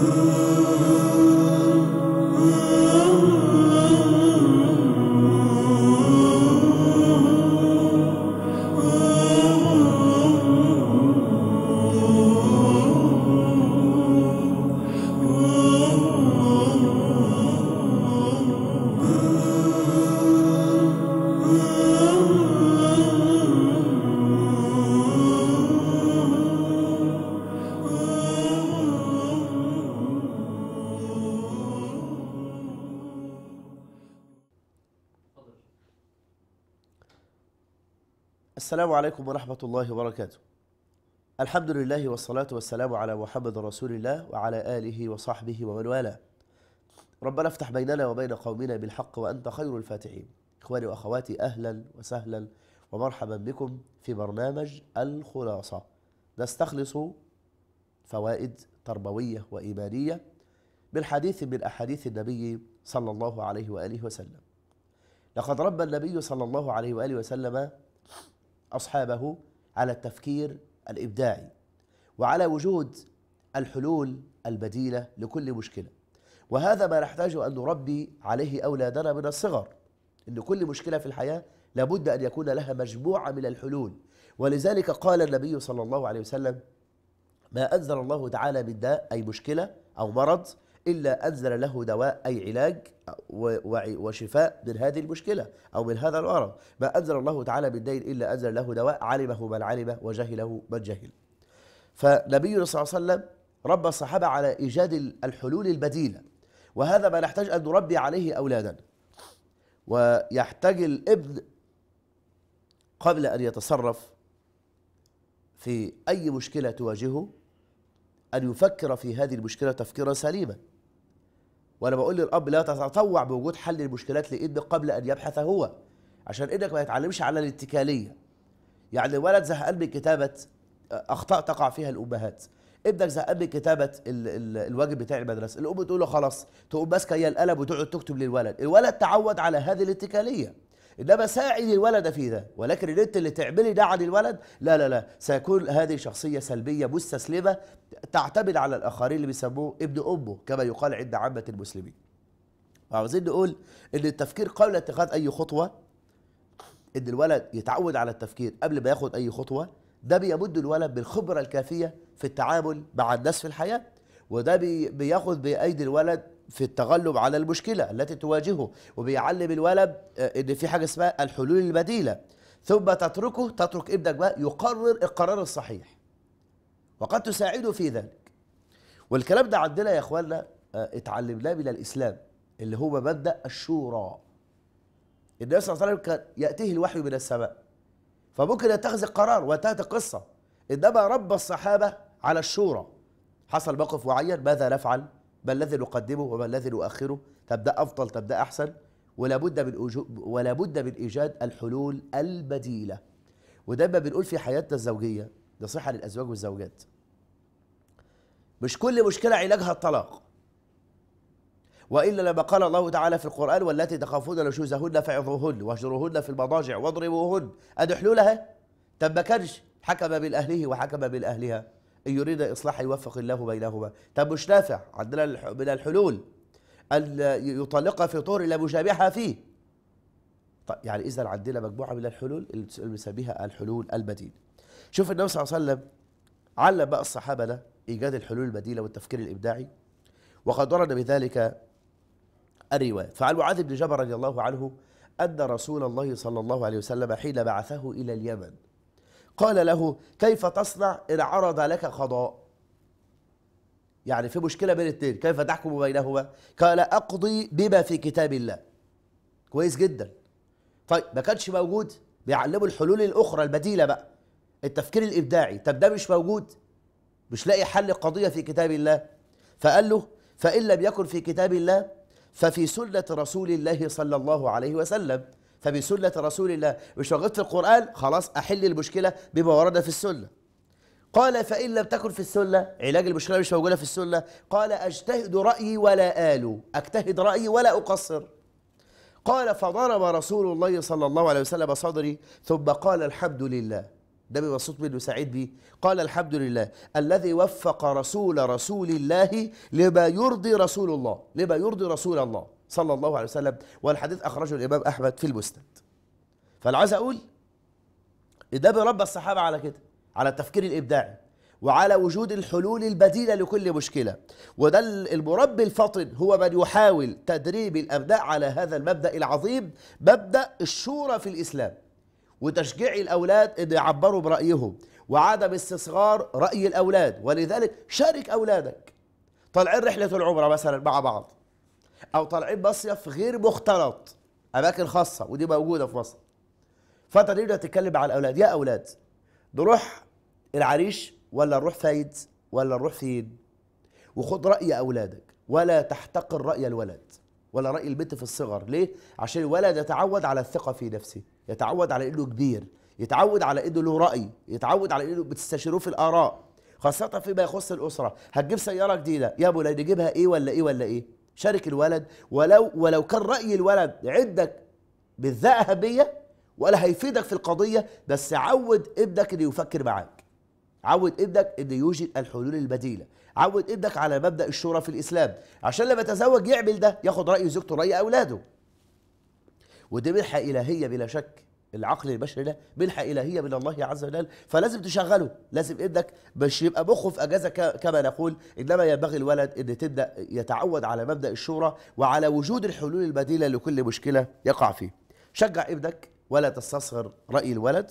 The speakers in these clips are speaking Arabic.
Ooh. السلام عليكم ورحمة الله وبركاته. الحمد لله والصلاة والسلام على محمد رسول الله وعلى آله وصحبه ومن والاه. ربنا افتح بيننا وبين قومنا بالحق وأنت خير الفاتحين. إخواني وأخواتي أهلا وسهلا ومرحبا بكم في برنامج الخلاصة. نستخلص فوائد تربوية وإيمانية بالحديث من أحاديث النبي صلى الله عليه وآله وسلم. لقد ربى النبي صلى الله عليه وآله وسلم اصحابه على التفكير الابداعي وعلى وجود الحلول البديله لكل مشكله وهذا ما نحتاج ان نربي عليه اولادنا من الصغر ان كل مشكله في الحياه لابد ان يكون لها مجموعه من الحلول ولذلك قال النبي صلى الله عليه وسلم ما انزل الله تعالى من داء اي مشكله او مرض إلا أنزل له دواء أي علاج وشفاء من هذه المشكلة أو من هذا الأرض ما أنزل الله تعالى بالدين إلا أنزل له دواء علمه من علمه وجهله من جهل فنبينا صلى الله عليه وسلم ربى الصحابة على إيجاد الحلول البديلة وهذا ما نحتاج أن نربي عليه أولادنا ويحتاج الابن قبل أن يتصرف في أي مشكلة تواجهه أن يفكر في هذه المشكلة تفكيرا سليما وأنا بقول للأب لا تتطوع بوجود حل المشكلات لابنك قبل أن يبحث هو عشان ابنك ما يتعلمش على الاتكالية يعني الولد زهقان من كتابة آه، أخطاء تقع فيها الأمهات ابنك زهقان من كتابة الواجب بتاع المدرسة الأم تقول له خلاص تقوم ماسكة هي القلم وتقعد تكتب للولد الولد تعود على هذه الاتكالية انما بساعد الولد في ده ولكن ان انت اللي تعملي ده على الولد لا لا لا سيكون هذه شخصيه سلبيه مستسلمه تعتمد على الاخرين اللي بيسموه ابن امه كما يقال عند عامه المسلمين وعاوزين نقول ان التفكير قبل اتخاذ اي خطوه ان الولد يتعود على التفكير قبل ما ياخد اي خطوه ده بيمد الولد بالخبره الكافيه في التعامل مع الناس في الحياه وده بياخد بايدي الولد في التغلب على المشكلة التي تواجهه وبيعلم الولد آه، ان في حاجة اسمها الحلول البديلة ثم تتركه تترك ابنك بقى يقرر القرار الصحيح وقد تساعده في ذلك والكلام ده عندنا يا اخوانا آه، اتعلمناه من الاسلام اللي هو مبدا الشورى النبي صلى الله عليه وسلم كان ياتيه الوحي من السماء فممكن يتخذ القرار وانتهت القصه انما رب الصحابه على الشورى حصل موقف معين ماذا نفعل ما الذي نقدمه وما الذي نؤخره تبدا افضل تبدا احسن ولا بد من ولا بد من ايجاد الحلول البديله ودايما بنقول في حياتنا الزوجيه نصيحه للازواج والزوجات مش كل مشكله علاجها الطلاق والا لما قال الله تعالى في القران واللاتي تخافون نشوزهن فعظوهن واهجروهن في المضاجع واضربوهن ادي حلولها طب ما كانش حكم بالاهله وحكم بالاهلها إن يريد إصلاحا يوفق الله بينهما طب مش نافع عندنا من الحلول أن يطلقها في طور لا مشابهة فيه طيب يعني إذا عندنا مجموعة من الحلول اللي بنسميها الحلول البديلة شوف النبي صلى الله عليه وسلم علم بقى الصحابة ده إيجاد الحلول البديلة والتفكير الإبداعي وقد ورد بذلك الرواية فعن معاذ بن جبل رضي الله عنه أن رسول الله صلى الله عليه وسلم حين بعثه إلى اليمن قال له كيف تصنع إن عرض لك قضاء يعني في مشكلة بين الاثنين كيف تحكم بينهما قال أقضي بما في كتاب الله كويس جدا طيب ما كانش موجود بيعلموا الحلول الأخرى البديلة بقى التفكير الإبداعي طب ده مش موجود مش لاقي حل قضية في كتاب الله فقال له فإن لم يكن في كتاب الله ففي سنة رسول الله صلى الله عليه وسلم فبسنة رسول الله مش موجود في القرآن خلاص أحل المشكلة بما ورد في السنة قال فإن لم تكن في السنة علاج المشكلة مش موجودة في السنة قال أجتهد رأيي ولا آلو أجتهد رأيي ولا أقصر قال فضرب رسول الله صلى الله عليه وسلم صدري ثم قال الحمد لله ده بيبقى صوت منه سعيد بيه قال الحمد لله الذي وفق رسول رسول الله لما يرضي رسول الله لما يرضي رسول الله صلى الله عليه وسلم والحديث أخرجه الإمام أحمد في المسند فأنا عايز أقول إن ده بيربى الصحابة على كده على التفكير الإبداعي وعلى وجود الحلول البديلة لكل مشكلة وده المربي الفطن هو من يحاول تدريب الأبناء على هذا المبدأ العظيم مبدأ الشورى في الإسلام وتشجيع الأولاد أن يعبروا برأيهم وعدم استصغار رأي الأولاد ولذلك شارك أولادك طالعين رحلة العمرة مثلا مع بعض او طالعين مصيف غير مختلط اماكن خاصه ودي موجوده في مصر فانت نبدا تتكلم على الاولاد يا اولاد نروح العريش ولا نروح فايد ولا نروح فين وخد راي اولادك ولا تحتقر راي الولد ولا راي البنت في الصغر ليه عشان الولد يتعود على الثقه في نفسه يتعود على انه كبير يتعود على انه له راي يتعود على انه بتستشيروه في الاراء خاصه فيما يخص الاسره هتجيب سياره جديده يا ابو نجيبها ايه ولا ايه ولا ايه شارك الولد ولو ولو كان راي الولد عندك بالذهبيه ولا هيفيدك في القضيه بس عود ابنك انه يفكر معاك عود ابنك انه يوجد الحلول البديله عود ابنك على مبدا الشورى في الاسلام عشان لما يتزوج يعمل ده ياخد راي زوجته راي اولاده ودي منحه الهيه بلا شك العقل البشري ده منحة إلهية من الله عز وجل فلازم تشغله لازم ابنك مش يبقى مخه في أجازة كما نقول إنما ينبغي الولد أن تبدأ يتعود على مبدأ الشورى وعلى وجود الحلول البديلة لكل مشكلة يقع فيه شجع ابنك ولا تستصغر رأي الولد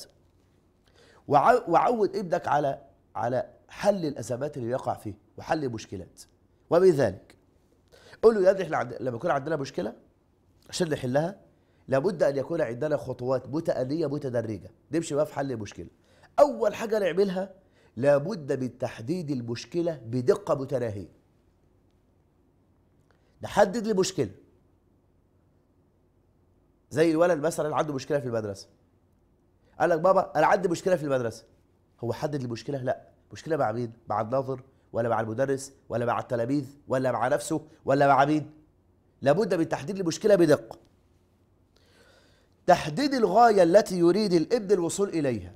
وعود ابنك على على حل الأزمات اللي يقع فيه وحل المشكلات وبذلك ذلك قول له يا لما يكون عندنا مشكلة عشان نحلها لابد ان يكون عندنا خطوات متاليه متدرجه نمشي بقى في حل المشكله اول حاجه نعملها لابد من تحديد المشكله بدقه متناهيه نحدد المشكله زي الولد مثلا عنده مشكله في المدرسه قال لك بابا انا عندي مشكله في المدرسه هو حدد المشكله لا مشكله مع مين مع الناظر ولا مع المدرس ولا مع التلاميذ ولا مع نفسه ولا مع مين لابد من تحديد المشكله بدقه تحديد الغايه التي يريد الابن الوصول اليها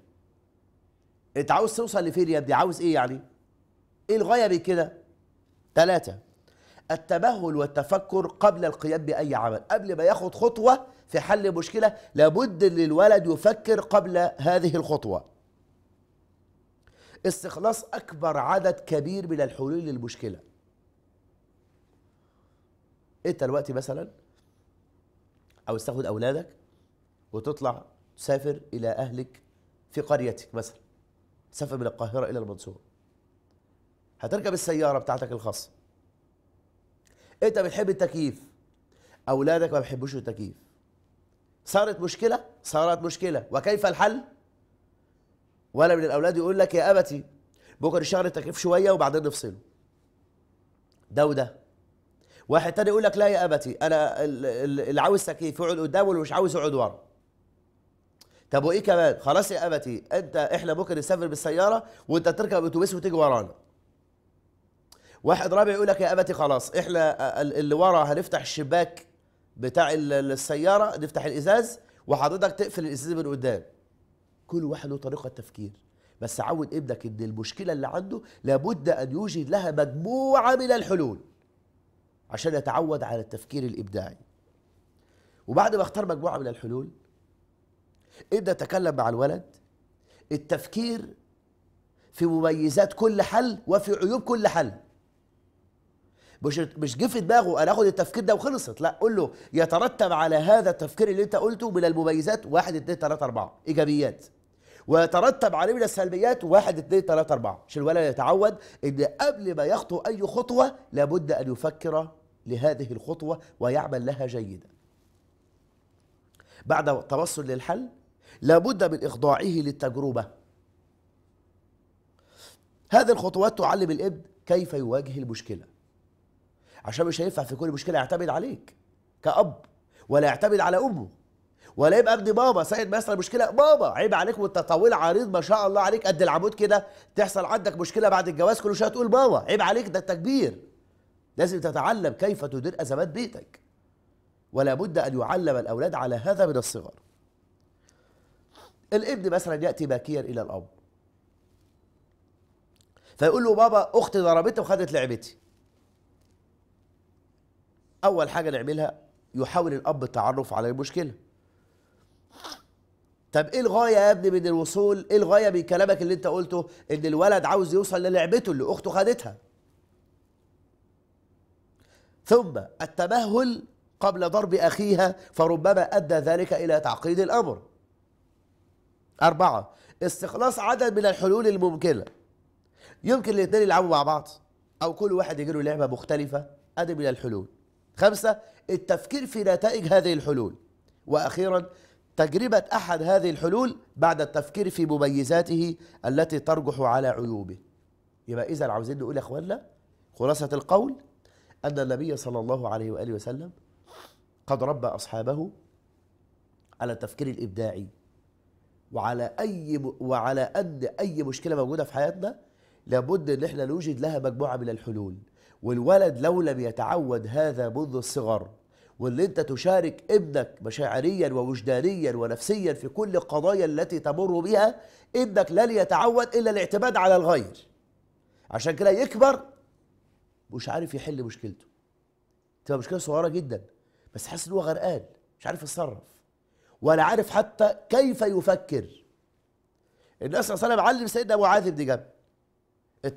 انت عاوز توصل لفين يا ابني عاوز ايه يعني ايه الغايه من كده ثلاثه التمهل والتفكر قبل القيام باي عمل قبل ما ياخد خطوه في حل مشكله لابد للولد يفكر قبل هذه الخطوه استخلاص اكبر عدد كبير من الحلول للمشكله انت دلوقتي مثلا او استخدم اولادك وتطلع تسافر الى اهلك في قريتك مثلا تسافر من القاهره الى المنصوره هتركب السياره بتاعتك الخاصه انت بتحب التكييف اولادك ما بيحبوش التكييف صارت مشكله صارت مشكله وكيف الحل ولا من الاولاد يقول لك يا ابتي بكره الشهر التكييف شويه وبعدين نفصله ده وده واحد تاني يقول لك لا يا ابتي انا اللي عاوز تكييف يقعد قدام واللي مش عاوز يقعد ورا طب وايه كمان خلاص يا ابتي انت احنا ممكن نسافر بالسياره وانت تركب اتوبيس وتيجي ورانا واحد رابع يقول لك يا ابتي خلاص احنا اللي ورا هنفتح الشباك بتاع السياره نفتح الازاز وحضرتك تقفل الازاز من قدام كل واحد له طريقه تفكير بس عود ابنك ان المشكله اللي عنده لابد ان يوجد لها مجموعه من الحلول عشان يتعود على التفكير الابداعي وبعد ما اختار مجموعه من الحلول ابدا إيه تكلم مع الولد التفكير في مميزات كل حل وفي عيوب كل حل مش مش جه في دماغه انا اخد التفكير ده وخلصت لا قول له يترتب على هذا التفكير اللي انت قلته من المميزات واحد اثنين ثلاثه اربعه ايجابيات ويترتب عليه من السلبيات واحد اثنين ثلاثه اربعه مش الولد يتعود ان قبل ما يخطو اي خطوه لابد ان يفكر لهذه الخطوه ويعمل لها جيدا بعد التوصل للحل لابد من إخضاعه للتجربة هذه الخطوات تعلم الابن كيف يواجه المشكلة عشان مش هينفع في كل مشكلة يعتمد عليك كأب ولا يعتمد على أمه ولا يبقى ابن بابا سيد يحصل مشكله بابا عيب عليك وانت طويل عريض ما شاء الله عليك قد العمود كده تحصل عندك مشكله بعد الجواز كل شويه تقول بابا عيب عليك ده انت كبير لازم تتعلم كيف تدير ازمات بيتك ولا بد ان يعلم الاولاد على هذا من الصغر الابن مثلا ياتي باكيا الى الاب فيقول له بابا اختي ضربتها وخدت لعبتي اول حاجه نعملها يحاول الاب التعرف على المشكله طب ايه الغايه يا ابني من الوصول ايه الغايه من كلامك اللي انت قلته ان الولد عاوز يوصل للعبته اللي اخته خدتها ثم التمهل قبل ضرب اخيها فربما ادى ذلك الى تعقيد الامر أربعة استخلاص عدد من الحلول الممكنة يمكن الاثنين يلعبوا مع بعض أو كل واحد له لعبة مختلفة أدي من الحلول خمسة التفكير في نتائج هذه الحلول وأخيرا تجربة أحد هذه الحلول بعد التفكير في مميزاته التي ترجح على عيوبه يبقى إذا عاوزين نقول يا إخواننا خلاصة القول أن النبي صلى الله عليه وآله وسلم قد ربى أصحابه على التفكير الإبداعي وعلى اي وعلى قد اي مشكله موجوده في حياتنا لابد ان احنا نوجد لها مجموعه من الحلول والولد لو لم يتعود هذا منذ الصغر وان انت تشارك ابنك مشاعريا ووجدانيا ونفسيا في كل القضايا التي تمر بها ابنك لن يتعود الا الاعتماد على الغير عشان كده يكبر مش عارف يحل مشكلته تبقى مشكله صغيره جدا بس حاسس ان هو غرقان مش عارف يتصرف ولا عارف حتى كيف يفكر الناس صلى الله عليه وسلم علم سيدنا معاذ بن جبل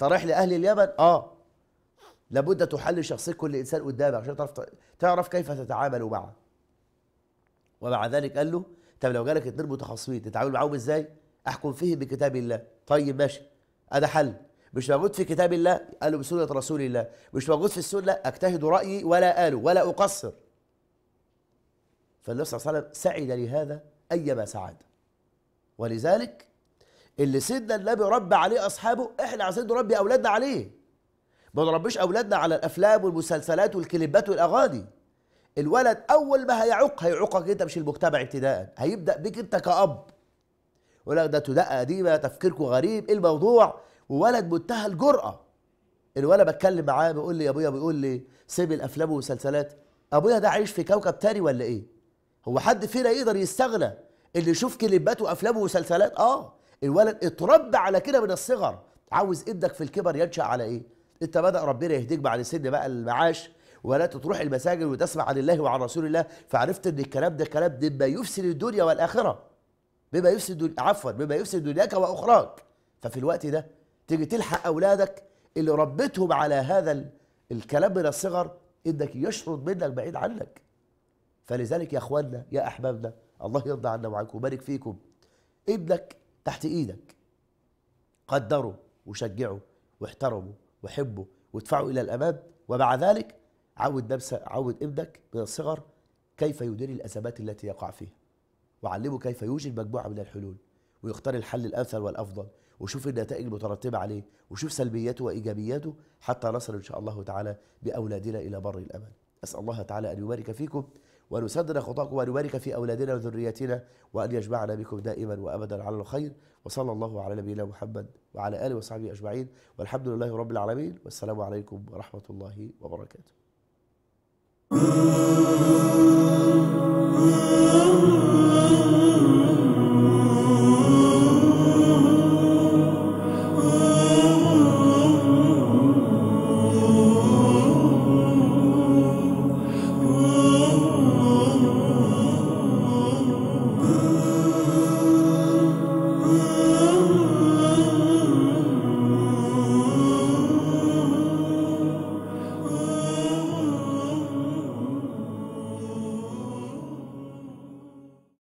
رايح لاهل اليمن اه لابد تحلل شخصيه كل انسان قدامك عشان تعرف تعرف كيف تتعامل معه ومع ذلك قال له طب لو جالك اثنين متخصصين تتعامل معاهم ازاي؟ احكم فيهم بكتاب الله طيب ماشي هذا حل مش موجود في كتاب الله قالوا بسنه رسول الله مش موجود في السنه اجتهد رايي ولا قالوا ولا اقصر فالنبي صلى الله عليه وسلم سعد لهذا أيما سعادة ولذلك اللي سيدنا النبي ربى عليه أصحابه إحنا عايزين نربي أولادنا عليه ما نربيش أولادنا على الأفلام والمسلسلات والكليبات والأغاني الولد أول ما هيعق هيعقك أنت مش المجتمع ابتداء هيبدأ بيك أنت كأب يقول لك ده تدقة قديمة تفكيركم غريب إيه الموضوع وولد منتهى الجرأة الولد بتكلم معاه بيقول لي يا أبويا بيقول لي سيب الأفلام والمسلسلات أبويا ده عايش في كوكب تاني ولا إيه هو حد فينا يقدر يستغنى اللي يشوف كليبات وافلام ومسلسلات اه الولد اتربى على كده من الصغر عاوز ابنك في الكبر ينشا على ايه انت بدا ربنا يهديك بعد سن بقى المعاش ولا تروح المساجد وتسمع عن الله وعن رسول الله فعرفت ان الكلام ده كلام بما يفسد الدنيا والاخره بما يفسد عفوا بما يفسد دنياك واخراك ففي الوقت ده تيجي تلحق اولادك اللي ربيتهم على هذا الكلام من الصغر انك يشرد منك بعيد عنك فلذلك يا اخواننا يا احبابنا الله يرضى عنا وعنكم وبارك فيكم ابنك تحت ايدك قدره وشجعه واحترمه وحبه وادفعه الى الامام ومع ذلك عود نفسك عود ابنك من الصغر كيف يدير الازمات التي يقع فيها وعلمه كيف يوجد مجموعه من الحلول ويختار الحل الامثل والافضل وشوف النتائج المترتبه عليه وشوف سلبياته وايجابياته حتى نصل ان شاء الله تعالى باولادنا الى بر الامان اسال الله تعالى ان يبارك فيكم وأن يسدد خطاكم وأن يبارك في أولادنا وذرياتنا وأن يجمعنا بكم دائما وأبدا على الخير وصلى الله على نبينا محمد وعلى آله وصحبه أجمعين والحمد لله رب العالمين والسلام عليكم ورحمة الله وبركاته